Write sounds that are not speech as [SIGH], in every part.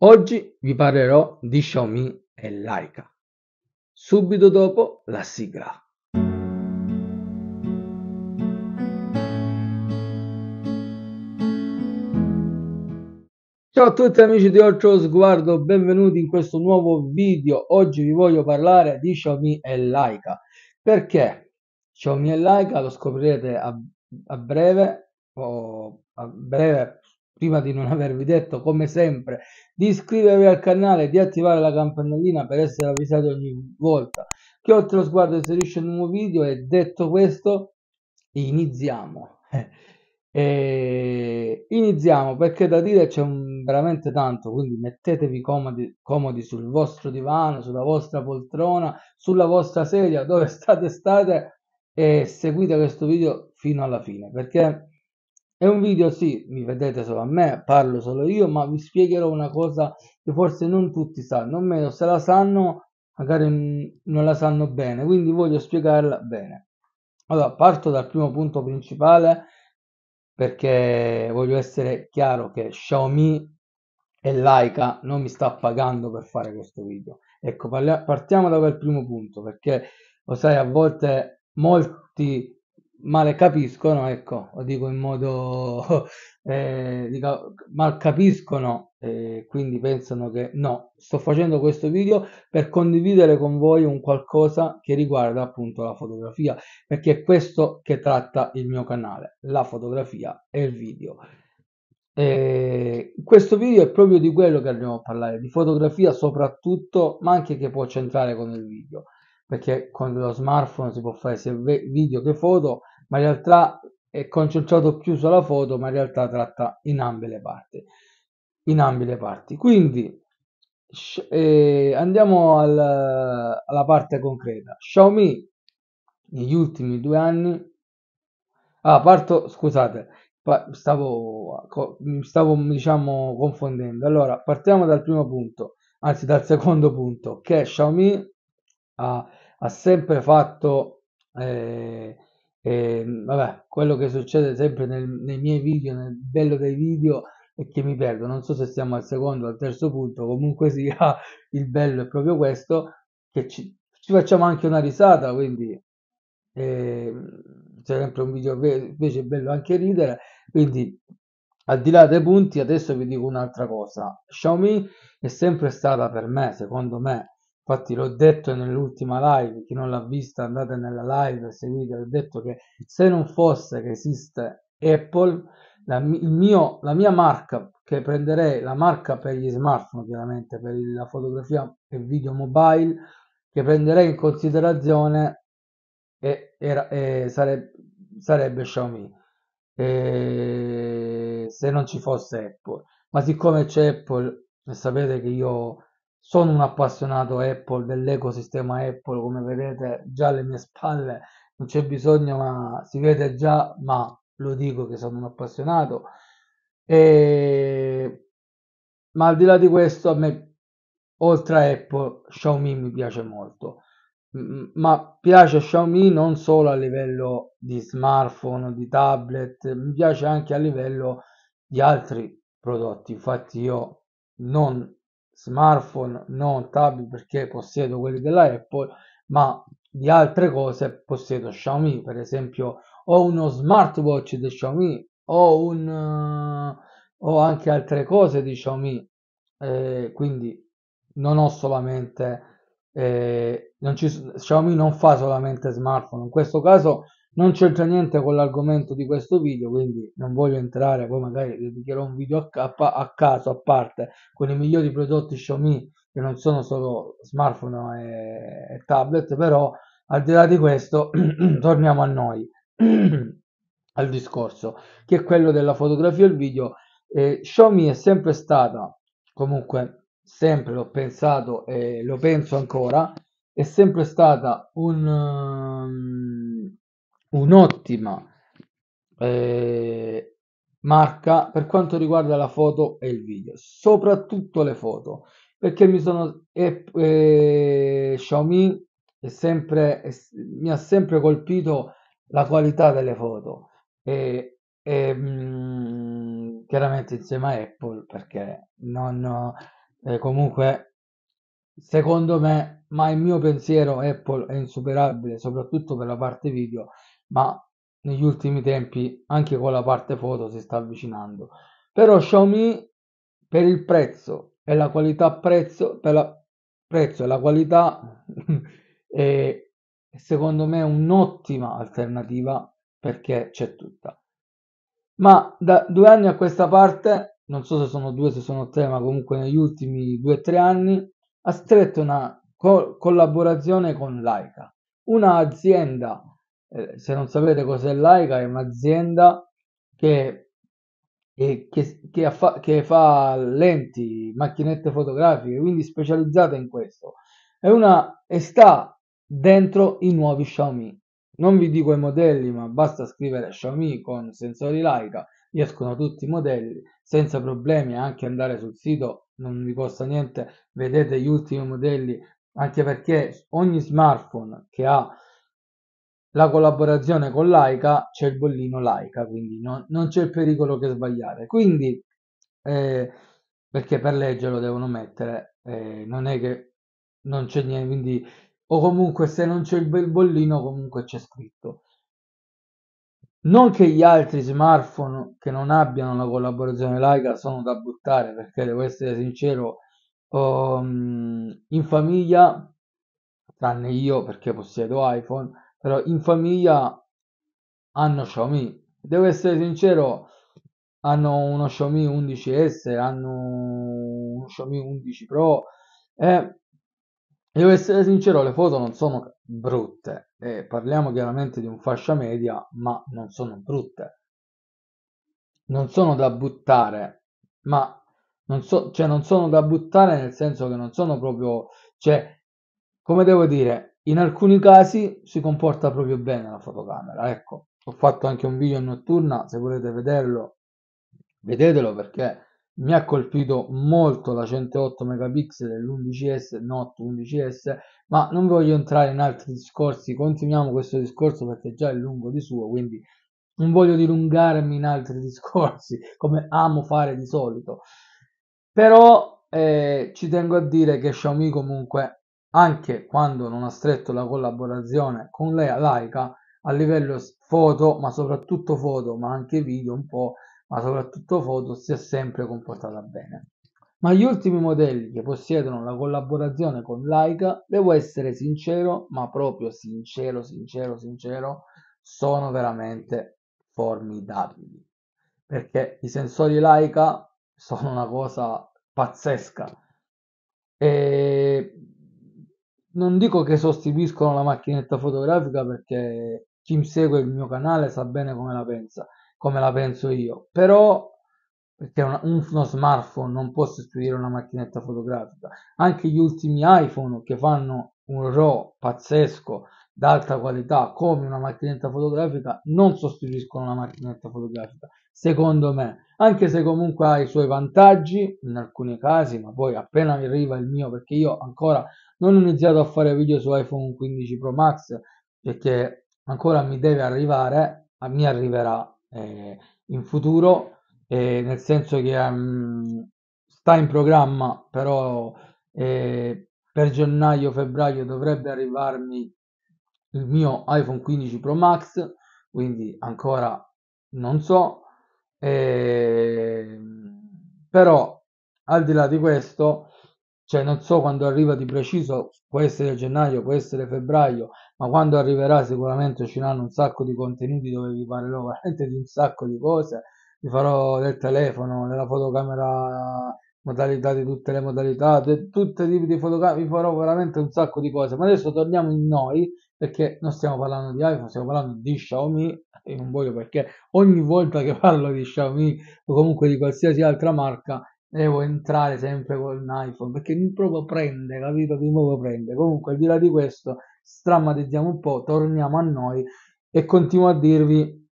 Oggi vi parlerò di Xiaomi e Laika. Subito dopo la sigla. Ciao a tutti amici di Orcio Sguardo, benvenuti in questo nuovo video. Oggi vi voglio parlare di Xiaomi e Laika. Perché? Xiaomi e Laika lo scoprirete a, a breve, o a breve prima di non avervi detto come sempre di iscrivervi al canale e di attivare la campanellina per essere avvisati ogni volta che oltre lo sguardo inserisce un nuovo video e detto questo iniziamo [LAUGHS] e iniziamo perché da dire c'è veramente tanto quindi mettetevi comodi, comodi sul vostro divano sulla vostra poltrona sulla vostra sedia dove state state e seguite questo video fino alla fine perché è un video, sì, mi vedete solo a me, parlo solo io, ma vi spiegherò una cosa che forse non tutti sanno, o meno se la sanno, magari non la sanno bene, quindi voglio spiegarla bene. Allora, parto dal primo punto principale perché voglio essere chiaro che Xiaomi e Laika non mi sta pagando per fare questo video. Ecco, partiamo da quel primo punto perché, lo sai, a volte molti male capiscono, ecco, lo dico in modo [LAUGHS] eh, dico, mal capiscono, eh, quindi pensano che no, sto facendo questo video per condividere con voi un qualcosa che riguarda appunto la fotografia, perché è questo che tratta il mio canale, la fotografia e il video. Eh, questo video è proprio di quello che andiamo a parlare, di fotografia soprattutto, ma anche che può centrare con il video perché con lo smartphone si può fare sia video che foto, ma in realtà è concentrato più sulla foto, ma in realtà tratta in ambe le parti. In ambe le parti. Quindi eh, andiamo al, alla parte concreta. Xiaomi negli ultimi due anni... Ah, parto, scusate, stavo, mi stavo diciamo confondendo. Allora, partiamo dal primo punto, anzi dal secondo punto, che Xiaomi ha, ha sempre fatto eh, eh, vabbè, quello che succede sempre nel, nei miei video, nel bello dei video è che mi perdo, non so se siamo al secondo o al terzo punto, comunque [LAUGHS] sia il bello è proprio questo, che ci, ci facciamo anche una risata, quindi eh, sempre un video invece è bello anche ridere, quindi al di là dei punti adesso vi dico un'altra cosa, Xiaomi è sempre stata per me, secondo me, Infatti l'ho detto nell'ultima live, chi non l'ha vista andate nella live, e seguite, ho detto che se non fosse che esiste Apple, la, mio, la mia marca, che prenderei la marca per gli smartphone chiaramente, per la fotografia e video mobile, che prenderei in considerazione e, era, e sare, sarebbe Xiaomi, e, se non ci fosse Apple. Ma siccome c'è Apple, sapete che io sono un appassionato Apple, dell'ecosistema Apple, come vedete già alle mie spalle, non c'è bisogno, ma si vede già, ma lo dico che sono un appassionato. E... Ma al di là di questo, a me, oltre a Apple, Xiaomi mi piace molto. Ma piace Xiaomi non solo a livello di smartphone, di tablet, mi piace anche a livello di altri prodotti. Infatti io non smartphone non tablet perché possiedo quelli della Apple, ma di altre cose possiedo Xiaomi, per esempio ho uno smartwatch di Xiaomi, ho un eh, ho anche altre cose di Xiaomi, eh, quindi non ho solamente eh, non ci, Xiaomi non fa solamente smartphone, in questo caso non c'entra niente con l'argomento di questo video quindi non voglio entrare poi magari dedicherò un video a, ca a, caso a parte con i migliori prodotti Xiaomi che non sono solo smartphone e, e tablet però al di là di questo [CLEARS THROAT] torniamo a noi [CLEARS THROAT] al discorso che è quello della fotografia e il video eh, Xiaomi è sempre stata comunque sempre l'ho pensato e lo penso ancora è sempre stata un um, un'ottima eh, marca per quanto riguarda la foto e il video, soprattutto le foto, perché mi sono eh, eh, Xiaomi è sempre è, mi ha sempre colpito la qualità delle foto e, e mh, mm, chiaramente insieme a Apple perché non eh, comunque secondo me ma il mio pensiero Apple è insuperabile soprattutto per la parte video ma negli ultimi tempi anche con la parte foto si sta avvicinando. Però Xiaomi per il prezzo e la qualità prezzo, per la prezzo e la qualità [LAUGHS] è secondo me un'ottima alternativa perché c'è tutta. Ma da due anni a questa parte, non so se sono due, se sono tre, ma comunque negli ultimi due o tre anni, ha stretto una co- collaborazione con Laika, un'azienda eh, se non sapete cos'è l'AICA, è un'azienda che, che, che, affa- che fa lenti, macchinette fotografiche, quindi specializzata in questo. È una, e sta dentro i nuovi Xiaomi. Non vi dico i modelli, ma basta scrivere Xiaomi con sensori Laika, escono tutti i modelli senza problemi, anche andare sul sito non vi costa niente, vedete gli ultimi modelli, anche perché ogni smartphone che ha la collaborazione con Laika c'è il bollino Laika, quindi no, non c'è il pericolo che sbagliare. Quindi, eh, perché per legge lo devono mettere, eh, non è che non c'è niente, quindi, o comunque se non c'è il bollino comunque c'è scritto. Non che gli altri smartphone che non abbiano la collaborazione Laika sono da buttare, perché devo essere sincero, um, in famiglia, tranne io perché possiedo iPhone, però in famiglia hanno Xiaomi. Devo essere sincero, hanno uno Xiaomi 11S, hanno uno Xiaomi 11 Pro e eh, devo essere sincero, le foto non sono brutte. E eh, parliamo chiaramente di un fascia media, ma non sono brutte. Non sono da buttare, ma non so, cioè non sono da buttare nel senso che non sono proprio, cioè, come devo dire, in alcuni casi si comporta proprio bene la fotocamera ecco ho fatto anche un video in notturna se volete vederlo vedetelo perché mi ha colpito molto la 108 megapixel dell'11s not 11s ma non voglio entrare in altri discorsi continuiamo questo discorso perché già è lungo di suo quindi non voglio dilungarmi in altri [LAUGHS] discorsi come amo fare di solito però eh, ci tengo a dire che Xiaomi comunque anche quando non ha stretto la collaborazione con Laika a livello foto, ma soprattutto foto, ma anche video un po', ma soprattutto foto, si è sempre comportata bene. Ma gli ultimi modelli che possiedono la collaborazione con Laika, devo essere sincero, ma proprio sincero, sincero, sincero, sono veramente formidabili. Perché i sensori Laika sono una cosa pazzesca. E non dico che sostituiscono la macchinetta fotografica perché chi mi segue il mio canale sa bene come la pensa, come la penso io, però perché una, uno smartphone non può sostituire una macchinetta fotografica. Anche gli ultimi iPhone che fanno un RAW pazzesco d'alta qualità come una macchinetta fotografica non sostituiscono la macchinetta fotografica secondo me, anche se comunque ha i suoi vantaggi in alcuni casi, ma poi appena arriva il mio, perché io ancora non ho iniziato a fare video su iPhone 15 Pro Max, perché ancora mi deve arrivare, a mi arriverà eh, in futuro, eh, nel senso che um, sta in programma, però eh, per gennaio-febbraio dovrebbe arrivarmi il mio iPhone 15 Pro Max, quindi ancora non so, Ehm, però al di là di questo, cioè non so quando arriva di preciso, può essere gennaio, può essere febbraio, ma quando arriverà sicuramente ci saranno un sacco di contenuti dove vi parlerò veramente di un sacco di cose, vi farò del telefono, della fotocamera, modalità di tutte le modalità, di tutti i tipi di fotocamera vi farò veramente un sacco di cose, ma adesso torniamo in noi perché non stiamo parlando di iPhone, stiamo parlando di Xiaomi e non voglio perché ogni volta che parlo di Xiaomi o comunque di qualsiasi altra marca devo entrare sempre con un iPhone perché mi proprio prende, capito? Mi proprio prende. Comunque, al di là di questo, strammatizziamo un po', torniamo a noi e continuo a dirvi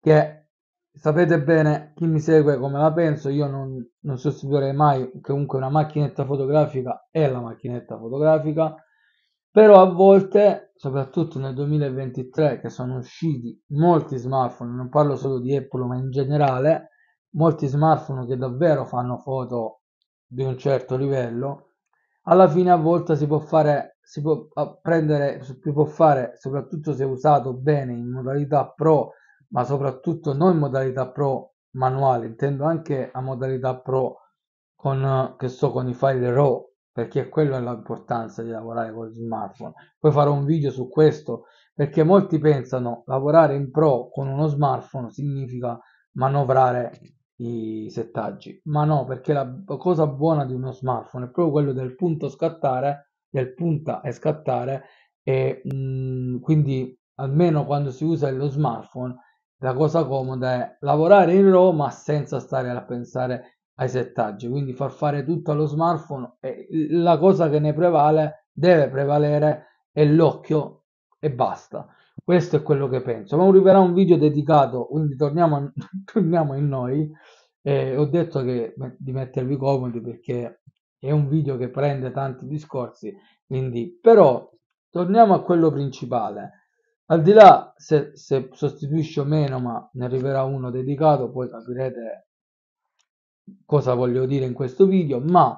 che sapete bene chi mi segue come la penso, io non, non sostituirei mai comunque una macchinetta fotografica è la macchinetta fotografica però a volte soprattutto nel 2023 che sono usciti molti smartphone non parlo solo di Apple ma in generale molti smartphone che davvero fanno foto di un certo livello alla fine a volte si può fare si può prendere si può fare soprattutto se usato bene in modalità pro ma soprattutto non in modalità pro manuale intendo anche a modalità pro con che so con i file raw perché quello è l'importanza di lavorare con lo smartphone. Poi farò un video su questo perché molti pensano lavorare in pro con uno smartphone significa manovrare i settaggi, ma no, perché la cosa buona di uno smartphone è proprio quello del punto scattare, del punta e scattare e mh, mm, quindi almeno quando si usa lo smartphone la cosa comoda è lavorare in RAW ma senza stare a pensare ai settaggi, quindi far fare tutto allo smartphone e la cosa che ne prevale deve prevalere è l'occhio e basta. Questo è quello che penso. Ma arriverà un video dedicato, quindi torniamo, [LAUGHS] torniamo in noi. Eh, ho detto che, di mettervi comodi perché è un video che prende tanti discorsi, quindi però torniamo a quello principale. Al di là se, se sostituisce o meno, ma ne arriverà uno dedicato, poi capirete cosa voglio dire in questo video, ma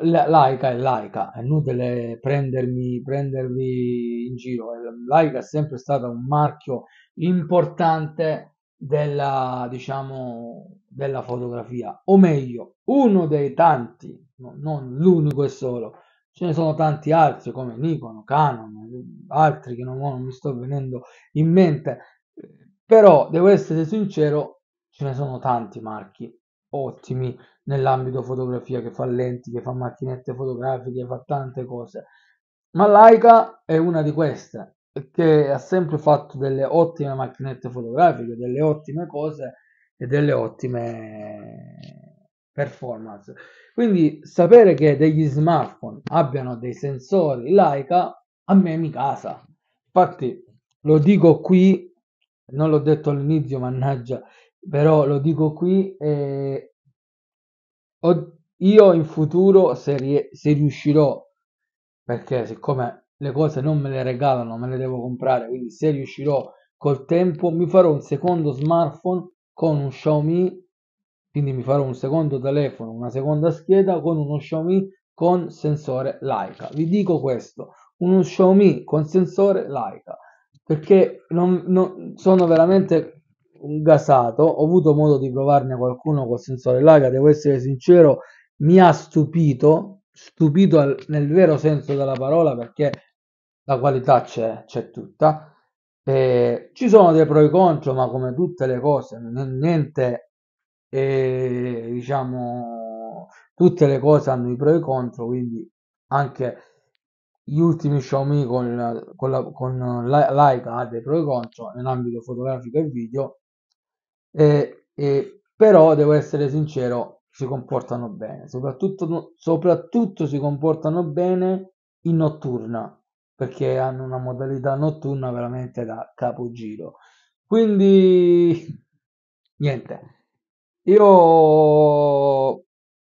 laica è laica, è inutile prendermi, prendervi in giro. Laica è sempre stata un marchio importante della, diciamo, della fotografia, o meglio, uno dei tanti, non l'unico e solo. Ce ne sono tanti altri come Nikon, Canon, altri che non, non mi sto venendo in mente, però devo essere sincero, Ce ne sono tanti marchi ottimi nell'ambito fotografia che fa lenti, che fa macchinette fotografiche, fa tante cose. Ma Leica è una di queste che ha sempre fatto delle ottime macchinette fotografiche, delle ottime cose e delle ottime performance. Quindi sapere che degli smartphone abbiano dei sensori Leica a me mi casa. Infatti lo dico qui, non l'ho detto all'inizio, mannaggia, però lo dico qui, eh, ho, io in futuro se, rie- se riuscirò, perché siccome le cose non me le regalano, me le devo comprare, quindi se riuscirò col tempo mi farò un secondo smartphone con un Xiaomi, quindi mi farò un secondo telefono, una seconda scheda con uno Xiaomi con sensore Leica. Vi dico questo, uno Xiaomi con sensore Leica, perché non, non sono veramente gasato, ho avuto modo di provarne qualcuno col sensore laga, devo essere sincero, mi ha stupito, stupito al, nel vero senso della parola perché la qualità c'è, c'è tutta. Eh, ci sono dei pro e contro, ma come tutte le cose, non è niente, eh, diciamo, tutte le cose hanno i pro e contro, quindi anche gli ultimi Xiaomi con, con, la, con Leica ha dei pro e contro nell'ambito fotografico e video e, e, però devo essere sincero, si comportano bene, soprattutto, soprattutto si comportano bene in notturna, perché hanno una modalità notturna veramente da capogiro. Quindi, niente, io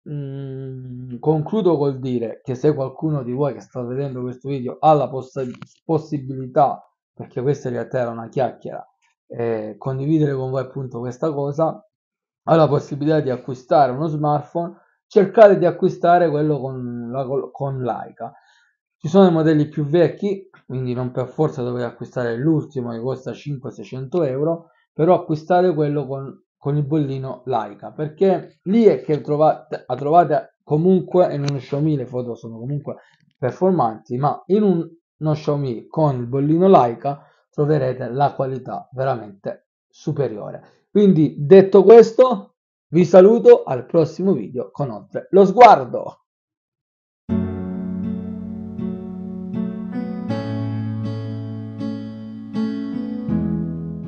mm, concludo col dire che se qualcuno di voi che sta vedendo questo video ha la poss- possibilità, perché questa in realtà era una chiacchiera, eh, condividere con voi appunto questa cosa, ha la possibilità di acquistare uno smartphone, cercate di acquistare quello con, la, con Leica. Ci sono i modelli più vecchi, quindi non per forza dovete acquistare l'ultimo che costa 500-600 euro, però acquistare quello con, con il bollino Leica, perché lì è che trovate, trovate comunque in uno Xiaomi le foto sono comunque performanti, ma in un, uno Xiaomi con il bollino Leica troverete la qualità veramente superiore. Quindi detto questo, vi saluto al prossimo video con oltre lo sguardo.